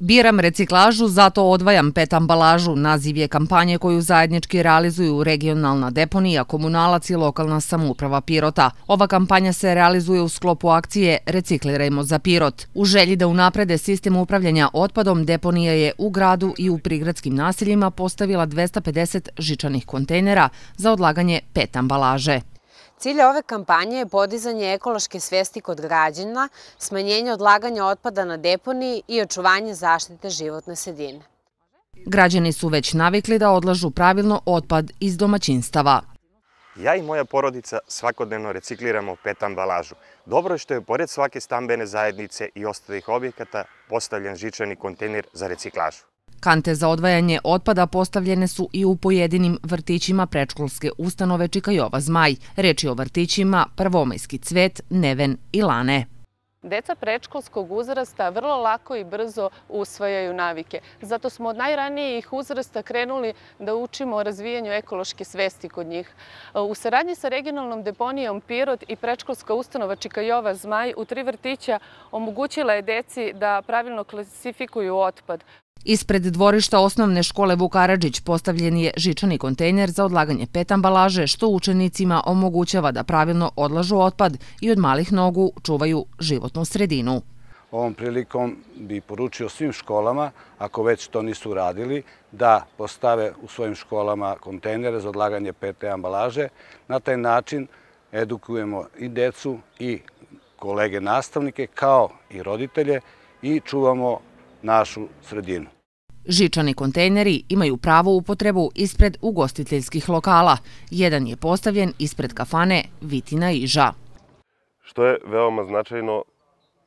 Biram reciklažu, zato odvajam pet ambalažu. Naziv je kampanje koju zajednički realizuju regionalna deponija, komunalac i lokalna samuprava Pirota. Ova kampanja se realizuje u sklopu akcije Reciklirajmo za Pirot. U želji da unaprede sistem upravljanja otpadom, deponija je u gradu i u prigradskim naseljima postavila 250 žičanih kontejnera za odlaganje pet ambalaže. Cilj ove kampanje je podizanje ekološke svesti kod građana, smanjenje odlaganja otpada na deponi i očuvanje zaštite životne sedine. Građani su već navikli da odlažu pravilno otpad iz domaćinstava. Ja i moja porodica svakodnevno recikliramo pet ambalažu. Dobro je što je pored svake stambene zajednice i ostalih objekata postavljen žičani kontener za reciklažu. Kante za odvajanje otpada postavljene su i u pojedinim vrtićima prečkolske ustanove Čikajova Zmaj. Reč je o vrtićima Prvomajski cvet, Neven i Lane. Deca prečkolskog uzrasta vrlo lako i brzo usvajaju navike. Zato smo od najranijih uzrasta krenuli da učimo o razvijanju ekološke svesti kod njih. U saradnji sa regionalnom deponijom Pirot i prečkolska ustanova Čikajova Zmaj u tri vrtića omogućila je deci da pravilno klasifikuju otpad. Ispred dvorišta osnovne škole Vukarađić postavljen je žičani kontejner za odlaganje pet ambalaže, što učenicima omogućava da pravilno odlažu otpad i od malih nogu čuvaju životnu sredinu. Ovom prilikom bi poručio svim školama, ako već to nisu radili, da postave u svojim školama kontejnere za odlaganje pet ambalaže. Na taj način edukujemo i decu i kolege nastavnike kao i roditelje i čuvamo našu sredinu. Žičani kontejneri imaju pravo upotrebu ispred ugostiteljskih lokala. Jedan je postavljen ispred kafane Vitina i Ža. Što je veoma značajno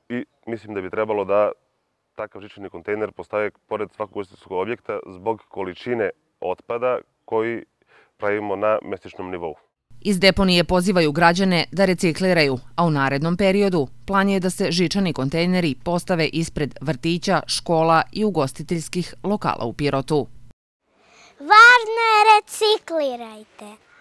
i mislim da bi trebalo da takav žičani kontejner postave pored svakog ugostiteljskog objekta zbog količine otpada koji pravimo na mjestičnom nivou. Iz deponije pozivaju građane da recikliraju, a u narednom periodu plan je da se žičani kontejneri postave ispred vrtića, škola i ugostiteljskih lokala u Pirotu. Važno je reciklirajte!